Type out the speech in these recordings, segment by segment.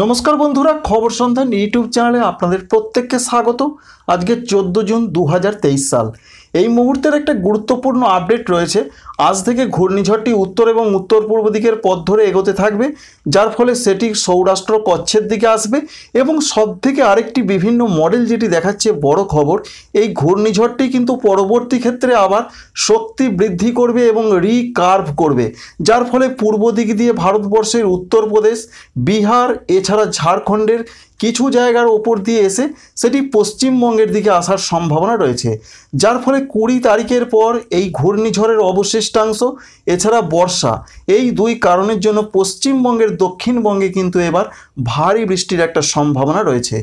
নমস্কার বন্ধুরা খবর সন্ধান ইউটিউব চ্যানেলে আপনাদের প্রত্যেককে স্বাগত আজকে চোদ্দো জুন দু সাল এই মুহূর্তের একটা গুরুত্বপূর্ণ আপডেট রয়েছে আজ থেকে ঘূর্ণিঝড়টি উত্তর এবং উত্তর পূর্ব দিকের পথ ধরে এগোতে থাকবে যার ফলে সেটি সৌরাষ্ট্র কচ্ছের দিকে আসবে এবং সব থেকে আরেকটি বিভিন্ন মডেল যেটি দেখাচ্ছে বড় খবর এই ঘূর্ণিঝড়টি কিন্তু পরবর্তী ক্ষেত্রে আবার শক্তি বৃদ্ধি করবে এবং রিকার্ভ করবে যার ফলে পূর্ব দিক দিয়ে ভারতবর্ষের উত্তরপ্রদেশ বিহার এছাড়া ঝাড়খণ্ডের কিছু জায়গার ওপর দিয়ে এসে সেটি পশ্চিমবঙ্গের দিকে আসার সম্ভাবনা রয়েছে যার ফলে কুড়ি তারিখের পর এই ঘূর্ণিঝড়ের অবশিষ্টাংশ এছাড়া বর্ষা এই দুই কারণের জন্য পশ্চিমবঙ্গের দক্ষিণবঙ্গে কিন্তু এবার ভারী বৃষ্টির একটা সম্ভাবনা রয়েছে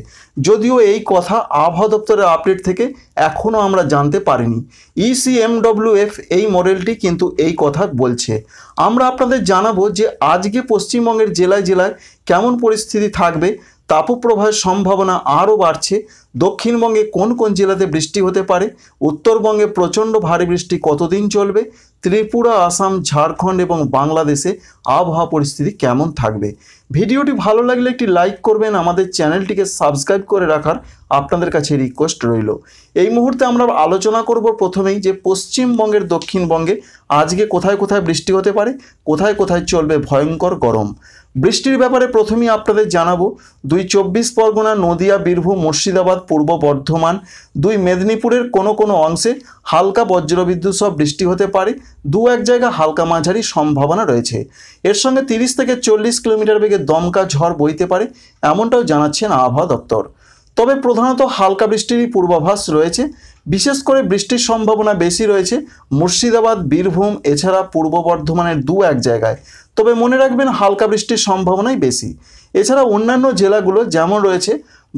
যদিও এই কথা আবহাওয়া দপ্তরের আপডেট থেকে এখনও আমরা জানতে পারিনি ইসিএমডব্লিউএফ e এই মডেলটি কিন্তু এই কথা বলছে আমরা আপনাদের জানাবো যে আজকে পশ্চিমবঙ্গের জেলায় জেলায় কেমন পরিস্থিতি থাকবে তাপপ্রবাহের সম্ভাবনা আরও বাড়ছে দক্ষিণবঙ্গে কোন কোন জেলাতে বৃষ্টি হতে পারে উত্তরবঙ্গে প্রচণ্ড ভারী বৃষ্টি কতদিন চলবে ত্রিপুরা আসাম ঝাড়খণ্ড এবং বাংলাদেশে আবহাওয়া পরিস্থিতি কেমন থাকবে ভিডিওটি ভালো লাগলে একটি লাইক করবেন আমাদের চ্যানেলটিকে সাবস্ক্রাইব করে রাখার আপনাদের কাছে রিকোয়েস্ট রইল এই মুহূর্তে আমরা আলোচনা করব প্রথমেই যে পশ্চিমবঙ্গের দক্ষিণবঙ্গে আজকে কোথায় কোথায় বৃষ্টি হতে পারে কোথায় কোথায় চলবে ভয়ঙ্কর গরম বৃষ্টির ব্যাপারে প্রথমেই আপনাদের জানাবো দুই চব্বিশ পরগনা নদিয়া বীরভূম মুর্শিদাবাদ পূর্ব বর্ধমান দুই মেদিনীপুরের কোনো কোনো অংশে হালকা বজ্রবিদ্যুৎ সব বৃষ্টি হতে পারে দু এক জায়গা হালকা মাঝারি সম্ভাবনা রয়েছে এর সঙ্গে তিরিশ থেকে চল্লিশ কিলোমিটার বেগে দমকা ঝড় বইতে পারে এমনটাও জানাচ্ছেন আবহাওয়া দপ্তর তবে প্রধানত হালকা বৃষ্টিরই পূর্বাভাস রয়েছে বিশেষ করে বৃষ্টির সম্ভাবনা বেশি রয়েছে মুর্শিদাবাদ বীরভূম এছাড়া পূর্ব বর্ধমানের দু এক জায়গায় তবে মনে রাখবেন হালকা বৃষ্টির সম্ভাবনাই বেশি এছাড়া অন্যান্য জেলাগুলো যেমন রয়েছে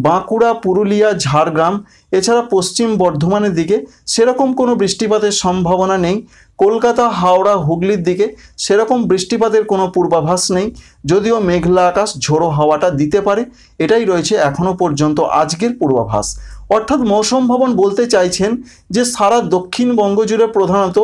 বাঁকুড়া পুরুলিয়া ঝাড়গ্রাম এছাড়া পশ্চিম বর্ধমানের দিকে সেরকম কোনো বৃষ্টিপাতের সম্ভাবনা নেই কলকাতা হাওড়া হুগলির দিকে সেরকম বৃষ্টিপাতের কোনো পূর্বাভাস নেই যদিও মেঘলা আকাশ ঝোড়ো হাওয়াটা দিতে পারে এটাই রয়েছে এখনও পর্যন্ত আজকের পূর্বাভাস অর্থাৎ মৌসম ভবন বলতে চাইছেন যে সারা দক্ষিণবঙ্গ জুড়ে প্রধানত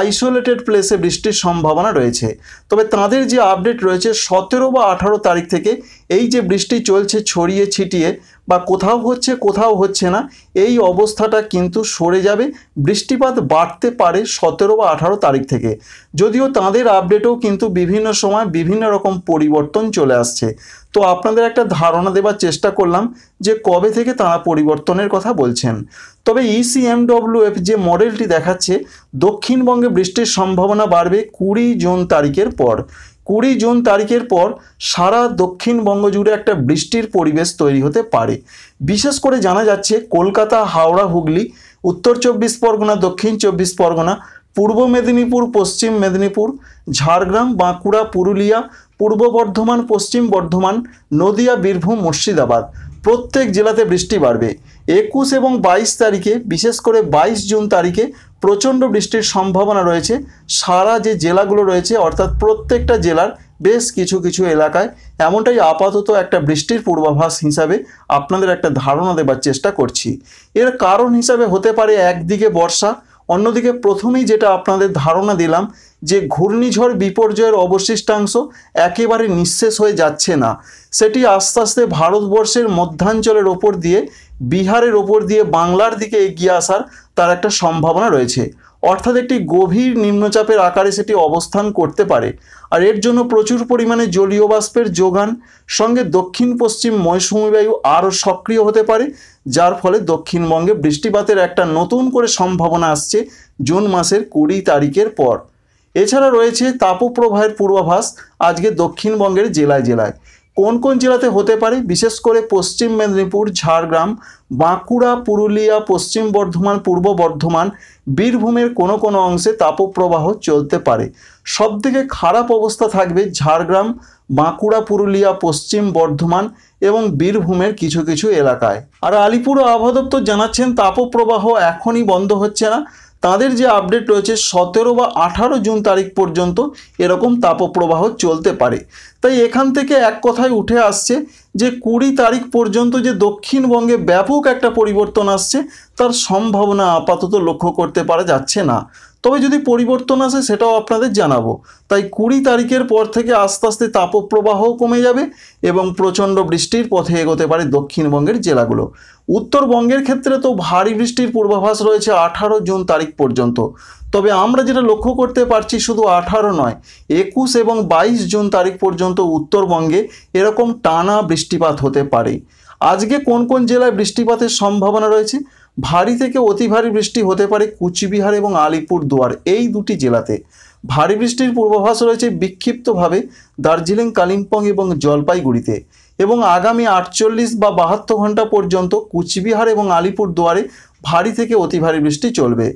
আইসোলেটেড প্লেসে বৃষ্টির সম্ভাবনা রয়েছে তবে তাদের যে আপডেট রয়েছে সতেরো বা আঠারো তারিখ থেকে এই যে বৃষ্টি চলছে ছড়িয়ে ছিটিয়ে বা কোথাও হচ্ছে কোথাও হচ্ছে না এই অবস্থাটা কিন্তু সরে যাবে বৃষ্টিপাত বাড়তে পারে সতেরো বা আঠারো তারিখ থেকে যদিও তাদের আপডেটেও কিন্তু বিভিন্ন সময় বিভিন্ন রকম পরিবর্তন চলে আসছে তো আপনাদের একটা ধারণা দেবার চেষ্টা করলাম যে কবে থেকে তারা পরিবর্তনের কথা বলছেন তবে ইসিএমডব্লিউএফ e যে মডেলটি দেখাচ্ছে দক্ষিণবঙ্গে বৃষ্টির সম্ভাবনা বাড়বে কুড়ি জুন তারিখের পর কুড়ি জুন তারিখের পর সারা দক্ষিণবঙ্গ জুড়ে একটা বৃষ্টির পরিবেশ তৈরি হতে পারে বিশেষ করে জানা যাচ্ছে কলকাতা হাওড়া হুগলি উত্তর চব্বিশ পরগনা দক্ষিণ চব্বিশ পরগনা পূর্ব মেদিনীপুর পশ্চিম মেদিনীপুর ঝাড়গ্রাম বাঁকুড়া পুরুলিয়া পূর্ব বর্ধমান পশ্চিম বর্ধমান নদিয়া বীরভূম মুর্শিদাবাদ প্রত্যেক জেলাতে বৃষ্টি বাড়বে একুশ এবং বাইশ তারিখে বিশেষ করে বাইশ জুন তারিখে প্রচণ্ড বৃষ্টির সম্ভাবনা রয়েছে সারা যে জেলাগুলো রয়েছে অর্থাৎ প্রত্যেকটা জেলার বেশ কিছু কিছু এলাকায় এমনটাই আপাতত একটা বৃষ্টির পূর্বাভাস হিসাবে আপনাদের একটা ধারণা দেবার চেষ্টা করছি এর কারণ হিসাবে হতে পারে একদিকে বর্ষা অন্যদিকে প্রথমেই যেটা আপনাদের ধারণা দিলাম যে ঘূর্ণিঝড় বিপর্যয়ের অবশিষ্টাংশ একেবারে নিঃশেষ হয়ে যাচ্ছে না সেটি আস্তে আস্তে ভারতবর্ষের মধ্যাঞ্চলের ওপর দিয়ে বিহারের ওপর দিয়ে বাংলার দিকে এগিয়ে আসার তার একটা সম্ভাবনা রয়েছে অর্থাৎ একটি গভীর নিম্নচাপের আকারে সেটি অবস্থান করতে পারে আর এর জন্য প্রচুর পরিমাণে জলীয় বাষ্পের যোগান সঙ্গে দক্ষিণ পশ্চিম মৌসুমী বায়ু আরও সক্রিয় হতে পারে যার ফলে দক্ষিণবঙ্গে বৃষ্টিপাতের একটা নতুন করে সম্ভাবনা আসছে জুন মাসের কুড়ি তারিখের পর এছাড়া রয়েছে তাপপ্রবাহের পূর্বাভাস আজকে দক্ষিণবঙ্গের জেলায় জেলায় কোন কোন জেলাতে হতে পারে বিশেষ করে পশ্চিম মেদিনীপুর ঝাড়গ্রাম বাঁকুড়া পুরুলিয়া পশ্চিম বর্ধমান পূর্ব বর্ধমান বীরভূমের কোনো কোনো অংশে তাপপ্রবাহ চলতে পারে সবথেকে খারাপ অবস্থা থাকবে ঝাড়গ্রাম বাঁকুড়া পুরুলিয়া পশ্চিম বর্ধমান এবং বীরভূমের কিছু কিছু এলাকায় আর আলিপুর আবহাওয়া দপ্তর জানাচ্ছেন তাপপ্রবাহ এখনই বন্ধ হচ্ছে না তাদের যে আপডেট রয়েছে সতেরো বা আঠারো জুন তারিখ পর্যন্ত এরকম তাপপ্রবাহ চলতে পারে তাই এখান থেকে এক কথায় উঠে আসছে যে কুড়ি তারিখ পর্যন্ত যে দক্ষিণবঙ্গে ব্যাপক একটা পরিবর্তন আসছে তার সম্ভাবনা আপাতত লক্ষ্য করতে পারা যাচ্ছে না তবে যদি পরিবর্তন আসে সেটাও আপনাদের জানাবো তাই কুড়ি তারিখের পর থেকে আস্তে আস্তে তাপপ্রবাহ কমে যাবে এবং প্রচণ্ড বৃষ্টির পথে এগোতে পারে দক্ষিণবঙ্গের জেলাগুলো উত্তরবঙ্গের ক্ষেত্রে তো ভারী বৃষ্টির পূর্বাভাস রয়েছে আঠারো জুন তারিখ পর্যন্ত তবে আমরা যেটা লক্ষ্য করতে পারছি শুধু আঠারো নয় একুশ এবং বাইশ জুন তারিখ পর্যন্ত উত্তরবঙ্গে এরকম টানা বৃষ্টিপাত হতে পারে আজকে কোন কোন জেলায় বৃষ্টিপাতের সম্ভাবনা রয়েছে ভারী থেকে অতি ভারী বৃষ্টি হতে পারে কুচবিহার এবং আলিপুর দুয়ার এই দুটি জেলাতে ভারী বৃষ্টির পূর্বাভাস রয়েছে বিক্ষিপ্তভাবে দার্জিলিং কালিম্পং এবং জলপাইগুড়িতে এবং আগামী আটচল্লিশ বা বাহাত্তর ঘন্টা পর্যন্ত কুচবিহার এবং আলিপুর দুয়ারে ভারী থেকে অতি ভারী বৃষ্টি চলবে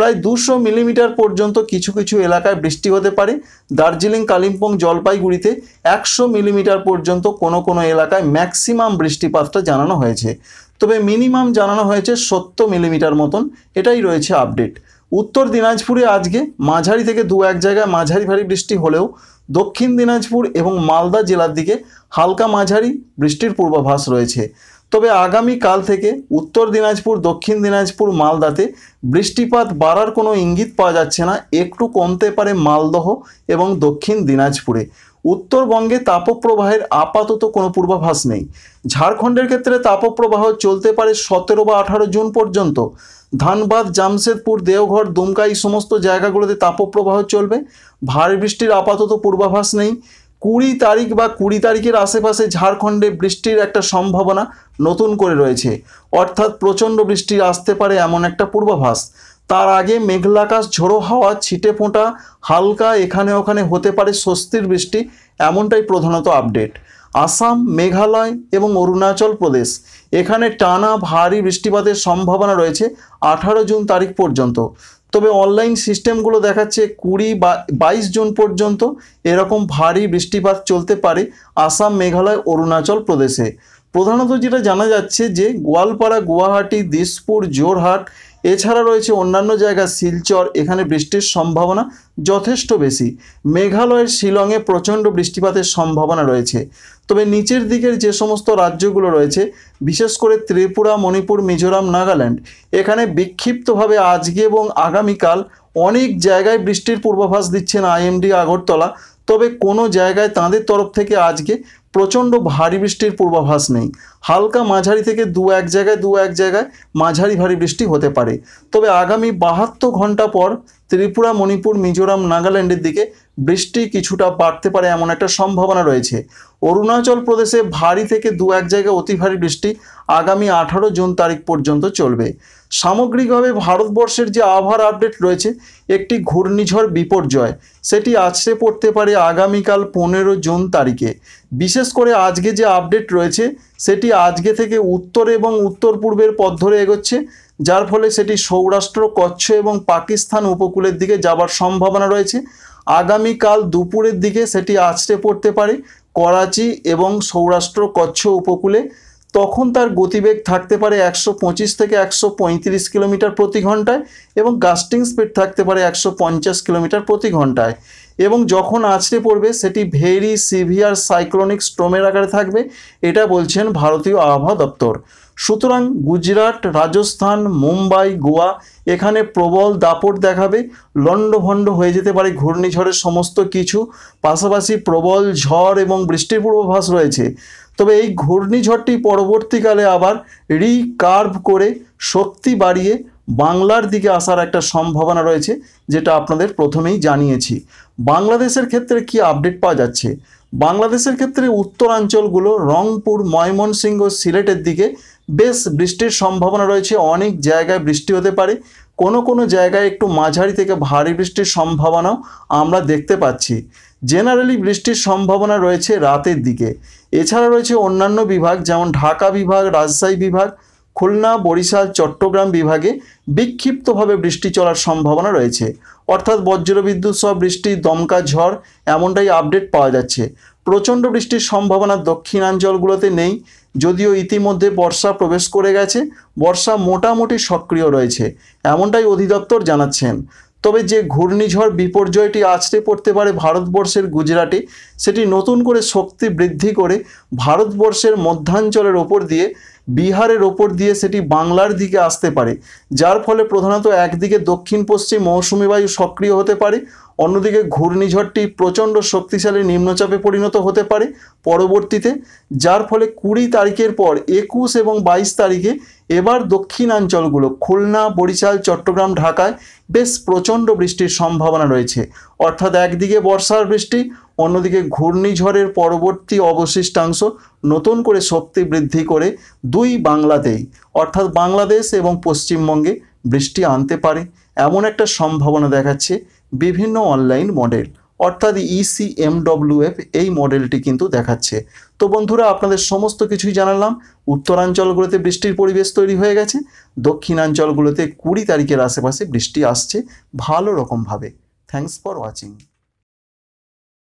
প্রায় দুশো মিলিমিটার পর্যন্ত কিছু কিছু এলাকায় বৃষ্টি হতে পারে দার্জিলিং কালিম্পং জলপাইগুড়িতে একশো মিলিমিটার পর্যন্ত কোনো কোনো এলাকায় ম্যাক্সিমাম বৃষ্টিপাতটা জানানো হয়েছে তবে মিনিমাম জানানো হয়েছে সত্তর মিলিমিটার মতন এটাই রয়েছে আপডেট উত্তর দিনাজপুরে আজকে মাঝারি থেকে দু এক জায়গায় মাঝারি ভারী বৃষ্টি হলেও দক্ষিণ দিনাজপুর এবং মালদা জেলার দিকে হালকা মাঝারি বৃষ্টির পূর্বাভাস রয়েছে তবে আগামী কাল থেকে উত্তর দিনাজপুর দক্ষিণ দিনাজপুর মালদাতে বৃষ্টিপাত বাড়ার কোনো ইঙ্গিত পাওয়া যাচ্ছে না একটু কমতে পারে মালদহ এবং দক্ষিণ দিনাজপুরে উত্তরবঙ্গে তাপপ্রবাহের আপাতত কোনো পূর্বাভাস নেই ঝাড়খণ্ডের ক্ষেত্রে তাপপ্রবাহ চলতে পারে সতেরো বা আঠারো জুন পর্যন্ত ধানবাদ জামশেদপুর দেওঘর দুমকা এই সমস্ত জায়গাগুলোতে তাপপ্রবাহ চলবে ভারী বৃষ্টির আপাতত পূর্বাভাস নেই কুড়ি তারিখ বা কুড়ি তারিখের আশেপাশে ঝাড়খণ্ডে বৃষ্টির একটা সম্ভাবনা নতুন করে রয়েছে অর্থাৎ প্রচণ্ড বৃষ্টি আসতে পারে এমন একটা পূর্বাভাস তার আগে মেঘলাকাশ ঝোড়ো হাওয়া ছিটে ফোঁটা হালকা এখানে ওখানে হতে পারে স্বস্তির বৃষ্টি এমনটাই প্রধানত আপডেট আসাম মেঘালয় এবং অরুণাচল প্রদেশ এখানে টানা ভারী বৃষ্টিপাতের সম্ভাবনা রয়েছে আঠারো জুন তারিখ পর্যন্ত তবে অনলাইন সিস্টেমগুলো দেখাচ্ছে কুড়ি বা বাইশ জুন পর্যন্ত এরকম ভারী বৃষ্টিপাত চলতে পারে আসাম মেঘালয় অরুণাচল প্রদেশে প্রধানত যেটা জানা যাচ্ছে যে গোয়ালপাড়া গুয়াহাটি দিসপুর জোরহাট এছাড়া রয়েছে অন্যান্য জায়গা শিলচর এখানে বৃষ্টির সম্ভাবনা যথেষ্ট বেশি মেঘালয়ের শিলংয়ে প্রচণ্ড বৃষ্টিপাতের সম্ভাবনা রয়েছে তবে নিচের দিকের যে সমস্ত রাজ্যগুলো রয়েছে বিশেষ করে ত্রিপুরা মণিপুর মিজোরাম নাগাল্যান্ড এখানে বিক্ষিপ্তভাবে আজকে এবং আগামীকাল অনেক জায়গায় বৃষ্টির পূর্বাভাস দিচ্ছেন আইএমডি আগরতলা তবে কোনো জায়গায় তাঁদের তরফ থেকে আজকে প্রচণ্ড ভারী বৃষ্টির পূর্বাভাস নেই হালকা মাঝারি থেকে দু এক জায়গায় দু এক জায়গায় মাঝারি ভারী বৃষ্টি হতে পারে তবে আগামী বাহাত্তর ঘন্টা পর ত্রিপুরা মণিপুর মিজোরাম নাগাল্যান্ডের দিকে বৃষ্টি কিছুটা বাড়তে পারে এমন একটা সম্ভাবনা রয়েছে অরুণাচল প্রদেশে ভারী থেকে দু এক জায়গায় অতি ভারী বৃষ্টি আগামী আঠারো জুন তারিখ পর্যন্ত চলবে সামগ্রিকভাবে ভারতবর্ষের যে আবহাওয়ার আপডেট রয়েছে একটি ঘূর্ণিঝড় বিপর্যয় সেটি আছড়ে পড়তে পারে আগামীকাল পনেরো জুন তারিখে বিশেষ করে আজকে যে আপডেট রয়েছে সেটি আজকে থেকে উত্তর এবং উত্তর পূর্বের পথ ধরে এগোচ্ছে যার ফলে সেটি সৌরাষ্ট্র কচ্ছ এবং পাকিস্তান উপকূলের দিকে যাবার সম্ভাবনা রয়েছে আগামীকাল দুপুরের দিকে সেটি আছড়ে পড়তে পারে করাচি এবং সৌরাষ্ট্র কচ্ছ উপকূলে তখন তার গতিবেগ থাকতে পারে একশো পঁচিশ থেকে একশো পঁয়ত্রিশ কিলোমিটার প্রতি ঘন্টায় এবং গাস্টিং স্পিড থাকতে পারে একশো পঞ্চাশ কিলোমিটার প্রতি ঘন্টায় এবং যখন আছড়ে পড়বে সেটি ভেরি সিভিয়ার সাইক্লোনিক স্টোমের আকারে থাকবে এটা বলছেন ভারতীয় আবহাওয়া দপ্তর সুতরাং গুজরাট রাজস্থান মুম্বাই গোয়া এখানে প্রবল দাপট দেখাবে লণ্ডভণ্ড হয়ে যেতে পারে ঘূর্ণিঝড়ের সমস্ত কিছু পাশাপাশি প্রবল ঝড় এবং বৃষ্টির পূর্বাভাস রয়েছে তবে এই ঘূর্ণিঝড়টি পরবর্তীকালে আবার রিকার্ভ করে শক্তি বাড়িয়ে বাংলার দিকে আসার একটা সম্ভাবনা রয়েছে যেটা আপনাদের প্রথমেই জানিয়েছি বাংলাদেশের ক্ষেত্রে কি আপডেট পাওয়া যাচ্ছে বাংলাদেশের ক্ষেত্রে উত্তরাঞ্চলগুলো রংপুর ময়মনসিংহ সিলেটের দিকে বেশ বৃষ্টির সম্ভাবনা রয়েছে অনেক জায়গায় বৃষ্টি হতে পারে কোনো কোনো জায়গায় একটু মাঝারি থেকে ভারী বৃষ্টির সম্ভাবনাও আমরা দেখতে পাচ্ছি জেনারেলি বৃষ্টির সম্ভাবনা রয়েছে রাতের দিকে এছাড়া রয়েছে অন্যান্য বিভাগ যেমন ঢাকা বিভাগ রাজশাহী বিভাগ খুলনা বরিশাল চট্টগ্রাম বিভাগে বিক্ষিপ্তভাবে বৃষ্টি চলার সম্ভাবনা রয়েছে অর্থাৎ বজ্রবিদ্যুৎ সহ বৃষ্টি দমকা ঝড় এমনটাই আপডেট পাওয়া যাচ্ছে প্রচণ্ড বৃষ্টির সম্ভাবনা দক্ষিণাঞ্চলগুলোতে নেই যদিও ইতিমধ্যে বর্ষা প্রবেশ করে গেছে বর্ষা মোটামুটি সক্রিয় রয়েছে এমনটাই অধিদপ্তর জানাচ্ছেন তবে যে ঘূর্ণিঝড় বিপর্যয়টি আছড়ে পড়তে পারে ভারতবর্ষের গুজরাটে সেটি নতুন করে শক্তি বৃদ্ধি করে ভারতবর্ষের মধ্যাঞ্চলের ওপর দিয়ে বিহারের ওপর দিয়ে সেটি বাংলার দিকে আসতে পারে যার ফলে প্রধানত একদিকে দক্ষিণ পশ্চিম মৌসুমি বায়ু সক্রিয় হতে পারে অন্যদিকে ঘূর্ণিঝড়টি প্রচণ্ড শক্তিশালী নিম্নচাপে পরিণত হতে পারে পরবর্তীতে যার ফলে কুড়ি তারিখের পর একুশ এবং বাইশ তারিখে এবার দক্ষিণাঞ্চলগুলো খুলনা বরিশাল চট্টগ্রাম ঢাকায় বেশ প্রচণ্ড বৃষ্টির সম্ভাবনা রয়েছে অর্থাৎ একদিকে বর্ষার বৃষ্টি অন্যদিকে ঘূর্ণিঝড়ের পরবর্তী অবশিষ্টাংশ নতুন করে শক্তি বৃদ্ধি করে দুই বাংলাতেই অর্থাৎ বাংলাদেশ এবং পশ্চিমবঙ্গে বৃষ্টি আনতে পারে এমন একটা সম্ভাবনা দেখাচ্ছে বিভিন্ন অনলাইন মডেল অর্থাৎ ইসিএমডব্লিউএফ e এই মডেলটি কিন্তু দেখাচ্ছে তো বন্ধুরা আপনাদের সমস্ত কিছুই জানালাম উত্তরাঞ্চলগুলোতে বৃষ্টির পরিবেশ তৈরি হয়ে গেছে দক্ষিণাঞ্চলগুলোতে কুড়ি তারিখের আশেপাশে বৃষ্টি আসছে ভালো রকমভাবে থ্যাংকস ফর ওয়াচিং